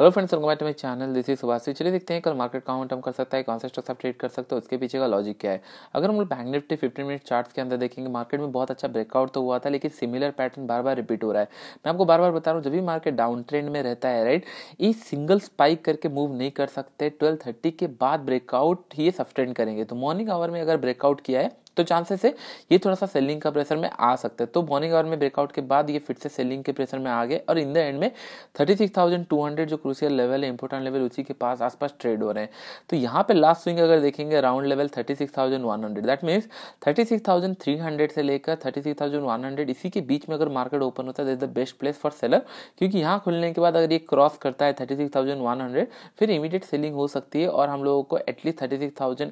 Hello friends welcome back to my channel this is Subhash चलिए देखते हैं कल मार्केट कहाँ हम कर सकता है कौन सा स्टॉक आप ट्रेड कर सकते हैं उसके पीछे का लॉजिक क्या है अगर हम लोग bank Nifty fifteen minute charts के अंदर देखेंगे मार्केट में बहुत अच्छा ब्रेकआउट तो हुआ था लेकिन सिमिलर पैटर्न बार बार रिपीट हो रहा है मैं आपको बार बार बता रहा हूँ जब भी मार्केट डाउन ट्रेंड में रहता है राइट ये सिंगल स्पाइक करके मूव नहीं कर सकते ट्वेल्व थर्टी के बाद ब्रेकआउट ये सस्टेन करेंगे तो मॉर्निंग आवर में अगर ब्रेकआउट किया है तो चांसेस है ये थोड़ा सा सेलिंग का प्रेशर में आ सकता है तो मॉर्निंग आवर में ब्रेकआउट के बाद ये फिर से सेलिंग के प्रेशर में आ गए और इन द एंड में 36,200 जो क्रूसियल लेवल है इंपॉर्टेंट लेवल उसी के पास आसपास ट्रेड हो रहे हैं तो यहाँ पे लास्ट स्विंग अगर देखेंगे round level thirty that means thirty से लेकर थर्टी इसी के बीच में अगर मार्केट ओपन होता है is the best place for seller क्योंकि यहाँ खुलने के बाद अगर ये क्रॉस करता है थर्टी फिर इमीडिएट सेलिंग हो सकती है और हम लोगों को एटलीस्ट थर्टी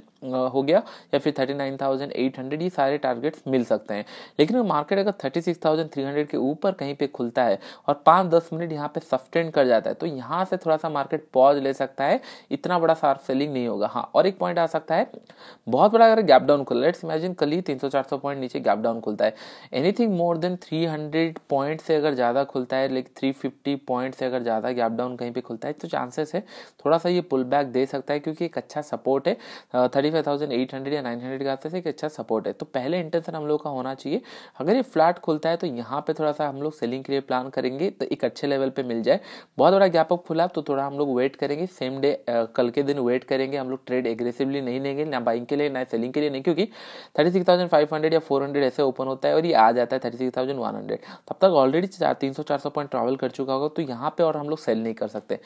हो गया या फिर थर्टी 800 ये सारे टारगेट्स मिल सकते हैं लेकिन मार्केट अगर thirty six thousand three hundred के ऊपर कहीं पे खुलता है और पाँच दस मिनट यहाँ पे सस्टेन कर जाता है तो यहाँ से थोड़ा सा मार्केट पॉज ले सकता है इतना बड़ा शार्प सेलिंग नहीं होगा हाँ और एक पॉइंट आ सकता है बहुत बड़ा अगर गैप डाउन खुल लेट्स इमेजिन कल ही तीन सौ चार सौ पॉइंट नीचे गैप डाउन खुलता है anything more than three hundred point से अगर ज़्यादा खुलता है लाइक थ्री फिफ्टी पॉइंट से अगर ज़्यादा गैप डाउन कहीं पर खुलता है तो चांसेस है थोड़ा सा ये पुल बैक दे सकता है क्योंकि एक अच्छा सपोर्ट है thirty five thousand eight hundred या नाइन हंड्रेड के आते आसपास एक अच्छा सपोर्ट है तो पहले इंटेंशन हम लोग का होना चाहिए अगर ये फ्लैट खुलता है तो यहाँ पे थोड़ा सा हम लोग सेलिंग के लिए प्लान करेंगे तो एक अच्छे लेवल पे मिल जाए बहुत बड़ा गैप अप खुला तो थोड़ा हम लोग वेट करेंगे सेम डे कल के दिन वेट करेंगे हम लोग ट्रेड एग्रेसिवली नहीं लेंगे ना बाइंग के लिए ना सेलिंग के लिए नहीं क्योंकि थर्टी या फोर ऐसे ओपन होता है और ये आ जाता है थर्टी तब तक ऑलरेडी तीन सौ पॉइंट ट्रेवल कर चुका होगा तो यहाँ पे और हम लोग सेल नहीं कर सकते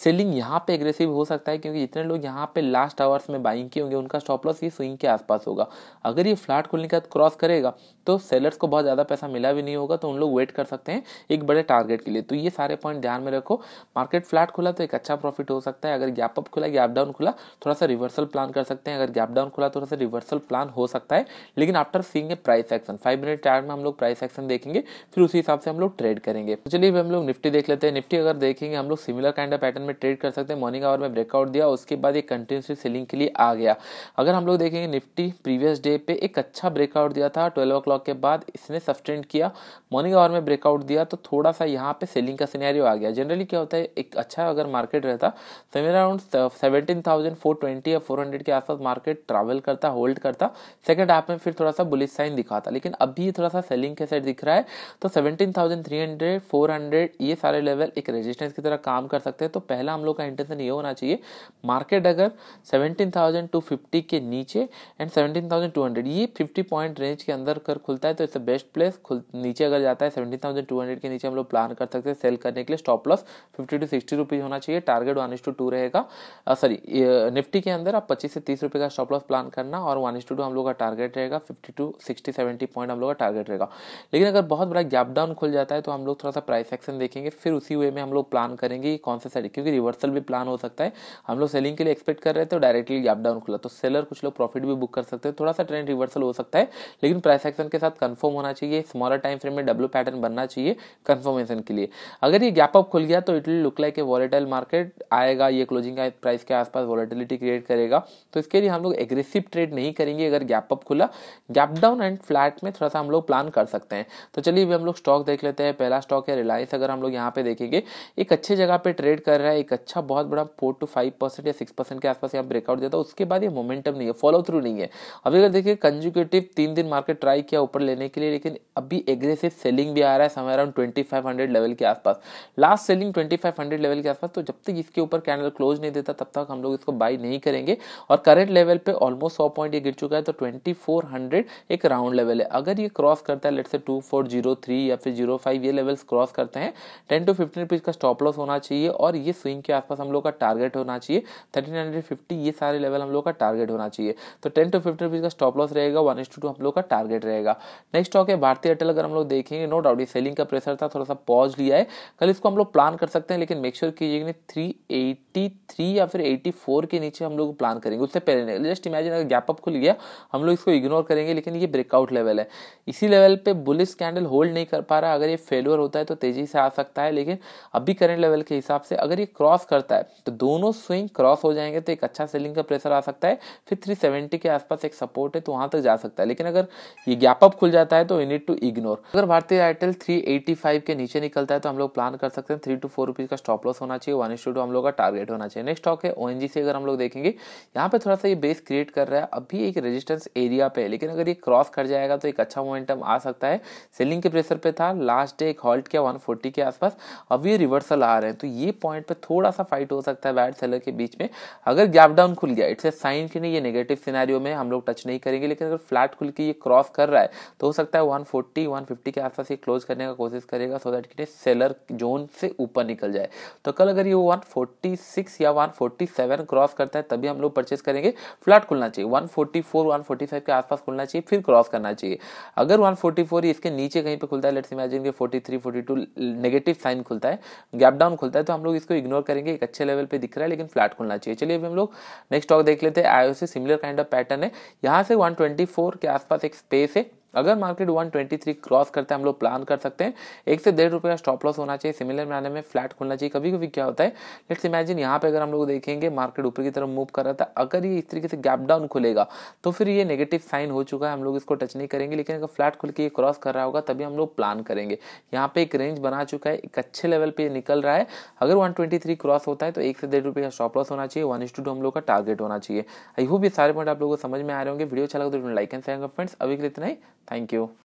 सेलिंग यहाँ पे एग्रेसिव हो सकता है क्योंकि जितने लोग यहाँ पे लास्ट आवर्स में बाइंग किए होंगे उनका स्टॉप लॉस ये स्विंग के आसपास होगा अगर अगर ये फ्लैट खुलने के बाद क्रॉस करेगा तो सेलर्स को बहुत ज़्यादा पैसा मिला भी नहीं होगा तो उन लोग वेट कर सकते हैं एक बड़े टारगेट के लिए तो ये सारे पॉइंट ध्यान में रखो मार्केट फ्लैट खुला तो एक अच्छा प्रॉफिट हो सकता है अगर गैप अप खुला गैप डाउन खुला थोड़ा सा रिवर्सल प्लान कर सकते हैं अगर गैप डाउन खुला थोड़ा सा रिवर्सल प्लान हो सकता है लेकिन after seeing a price action five minute chart में हम लोग प्राइस एक्शन देखेंगे फिर उसी हिसाब से हम लोग ट्रेड करेंगे तो चलिए हम लोग निफ्टी देख लेते हैं निफ्टी अगर देखेंगे हम लोग सिमिलर काइंड ऑफ पैटर्न में ट्रेड कर सकते हैं मॉर्निंग आवर में ब्रेकआउट दिया उसके बाद एक कंटिन्यूसली सेलिंग के लिए आ गया अगर हम लोग देखेंगे निफ्टी प्रीवियस डे पे एक अच्छा ब्रेकआउट दिया था ट्वेल्व ओ क्लॉक के बाद इसने सस्टेंड किया मॉर्निंग आवर में ब्रेकआउट दिया तो थोड़ा सा यहाँ पे सेलिंग का सिनेरियो आ गया जनरली क्या होता है एक अच्छा अगर मार्केट रहता somewhere around seventeen thousand four twenty या फोर हंड्रेड के आसपास मार्केट ट्रैवल करता होल्ड करता सेकेंड हाफ में फिर थोड़ा सा बुलिस साइन दिखाता लेकिन अभी थोड़ा सा सेलिंग के साइड दिख रहा है तो seventeen thousand three hundred four hundred ये सारे लेवल एक रेजिस्टेंस की तरह काम कर सकते हैं तो पहला हम लोग का इंटेंशन ये होना चाहिए मार्केट अगर सेवेंटीन थाउजेंड टू फिफ्टी के नीचे and seventeen thousand two hundred ये फिफ्टी पॉइंट रेंज के अंदर कर खुलता है तो इट्स बेस्ट प्लेस खुल नीचे अगर जाता है सेवेंटी थाउजेंड टू हंड्रेड के नीचे हम लोग प्लान कर सकते हैं सेल करने के लिए stop loss fifty to sixty rupees होना चाहिए target one is to two रहेगा सॉरी uh, निफ्टी के अंदर आप पच्चीस से तीस रुपये का स्टॉप लॉस प्लान करना और वन इस टू टू हम लोग का टारगेट रहेगा fifty to sixty seventy point हम लोग का टारगेट रहेगा लेकिन अगर बहुत बड़ा गैप डाउन खुल जाता है तो हम लोग थोड़ा सा प्राइस एक्शन देखेंगे फिर उसी वे में हम लोग प्लान करेंगे कौन से साइड क्योंकि रिवर्सल भी प्लान हो सकता है हम लोग सेलिंग के लिए एक्सपेक्ट कर रहे थे डायरेक्टली गैप डाउन खुला तो सेलर कुछ लोग प्रॉफिट भी बुक कर सकते हैं थोड़ा सा ट्रेंड रिवर्सल हो सकता है लेकिन प्राइस एक्शन के साथ कंफर्म होना चाहिए स्मॉलर टाइम फ्रेम में डब्ल्यू पैटर्न बनना चाहिए कंफर्मेशन के लिए अगर ये गैप अप खुल गया तो it will look like a volatile market आएगा ये क्लोजिंग का प्राइस के आसपास वॉलेटिलिटी क्रिएट करेगा तो इसके लिए हम लोग एग्रेसिव ट्रेड नहीं करेंगे अगर गैप अप खुला गैप डाउन एंड फ्लैट में थोड़ा सा हम लोग प्लान कर सकते हैं तो चलिए भी हम लोग स्टॉक देख लेते हैं पहला स्टॉक है रिलायंस अगर हम लोग यहाँ पे देखेंगे एक अच्छे जगह पे ट्रेड कर रहा है एक अच्छा बहुत बड़ा फोर टू फाइव परसेंट या सिक्स परसेंट के आसपास यहाँ ब्रेकआउट देता है उसके बाद ये मोमेंटम नहीं है फॉलो थ्रू नहीं है अभी अगर देखिए कंजुकेटिव तीन दिन मार्केट ट्राई किया ऊपर लेने के लिए लेकिन अभी एग्रेसिव सेलिंग भी आ रहा है समय around twenty five hundred level के आसपास last selling twenty five hundred level के आसपास तो जब तक इसके ऊपर कैंडल क्लोज नहीं देता तब तक हम लोग इसको बाई नहीं करेंगे और करंट लेवल पे ऑलमोस्ट सौ पॉइंट ये गिर चुका है तो ट्वेंटी फोर हंड्रेड एक राउंड लेवल है अगर ये क्रॉस करता है लेट से टू फोर जीरो थ्री या फिर जीरो फाइव ये लेवल्स क्रॉस करते हैं टेन टू फिफ्टीन रुपीज़ का स्टॉप लॉस होना चाहिए और ये स्विंग के आसपास हम लोग का टारगेट होना चाहिए थर्टीन हंड्रेड फिफ्टी ये सारे लेवल हम लोग का टारगेट होना चाहिए तो टेन टू फिफ्टीन रुपीज़ का स्टॉप लॉस रहेगा वन एस टू टू हम लोग का टारगेट रहेगा रहेगा नेक्स्ट स्टॉक है भारतीय एयरटेल अगर हम लोग देखेंगे नो डाउट ये सेलिंग का प्रेशर था थोड़ा सा पॉज लिया है कल इसको हम लोग प्लान कर सकते हैं लेकिन मेक श्योर कीजिए थ्री एटी थ्री या फिर एटी फोर के नीचे हम लोग प्लान करेंगे उससे पहले नहीं जस्ट इमेजिन अगर गैप अप खुल गया हम लोग इसको इग्नोर करेंगे लेकिन ये ब्रेकआउट लेवल है इसी लेवल पे बुलिस कैंडल होल्ड नहीं कर पा रहा अगर ये फेलोर होता है तो तेजी से आ सकता है लेकिन अभी करेंट लेवल के हिसाब से अगर ये क्रॉस करता है तो दोनों स्विंग क्रॉस हो जाएंगे तो एक अच्छा सेलिंग का प्रेशर आ सकता है फिर थ्री के आसपास एक सपोर्ट है तो वहां तक जा सकता है लेकिन अगर ये गैप अप खुल जाता है तो यू नीड टू इग्नोर अगर भारतीय एयरटेल 385 के नीचे निकलता है तो हम लोग प्लान कर सकते हैं थ्री टू फोर रुपीज का स्टॉप लॉस होना चाहिए वन टू हम लोग का टारगेट होना चाहिए नेक्स्ट स्टॉक है ओ अगर हम लोग देखेंगे यहाँ पे थोड़ा सा ये बेस क्रिएट कर रहा है अभी एक रेजिस्टेंस एरिया पे लेकिन अगर ये क्रॉस कर जाएगा तो एक अच्छा मोमेंटम आ सकता है सेलिंग के प्रेशर पे था लास्ट डे एक हॉल्ट किया वन के आसपास अब ये रिवर्सल आ रहे हैं तो ये पॉइंट पे थोड़ा सा फाइट हो सकता है बैड सेलर के बीच में अगर गैप डाउन खुल गया इट्स ए साइन कि नहीं ये नेगेटिव सिनेरियो में हम लोग टच नहीं करेंगे लेकिन अगर फ्लैट खुल के ये क्रॉस कर रहा है तो हो सकता है 140 150 के आसपास ये क्लोज करने का कोशिश करेगा सो दैट कि सेलर जोन से ऊपर निकल जाए तो कल अगर ये 146 या 147 क्रॉस करता है तभी हम लोग परचेस करेंगे फ्लैट खुलना चाहिए 144 145 के आसपास खुलना चाहिए फिर क्रॉस करना चाहिए अगर 144 इसके नीचे कहीं पे खुलता है लेट्स इमेजिन के 43 42 नेगेटिव साइन खुलता है गैप डाउन खुलता है तो हम लोग इसको इग्नोर करेंगे एक अच्छे लेवल पे दिख रहा है लेकिन फ्लैट खुलना चाहिए चलिए अभी हम लोग नेक्स्ट स्टॉक देख लेते हैं IOC similar kind of pattern है यहाँ से 124 के आसपास एक स्पेस है अगर मार्केट 123 क्रॉस करते हैं हम लोग प्लान कर सकते हैं एक से डेढ़ रुपये का स्टॉप लॉस होना चाहिए सिमिलर मैंने में फ्लैट खुलना चाहिए कभी कभी क्या होता है लेट्स इमेजिन यहाँ पे अगर हम लोग देखेंगे मार्केट ऊपर की तरफ मूव कर रहा था अगर ये इस तरीके से गैप डाउन खुलेगा तो फिर ये नेगेटिव साइन हो चुका है हम लोग इसको टच नहीं करेंगे लेकिन अगर फ्लैट खुल के ये क्रॉस कर रहा होगा तभी हम लोग प्लान करेंगे यहाँ पे एक रेंज बना चुका है एक अच्छे लेवल पे निकल रहा है अगर वन क्रॉस होता है तो एक से डेढ़ रुपये का स्टॉप लॉस होना चाहिए वन हम लोग का टारगेट होना चाहिए आई होप ये सारे पॉइंट आप लोगों को समझ में आ रहे होंगे वीडियो अच्छा लगा तो लाइक एंड शेयर फ्रेंड्स अभी के लिए इतना ही Thank you.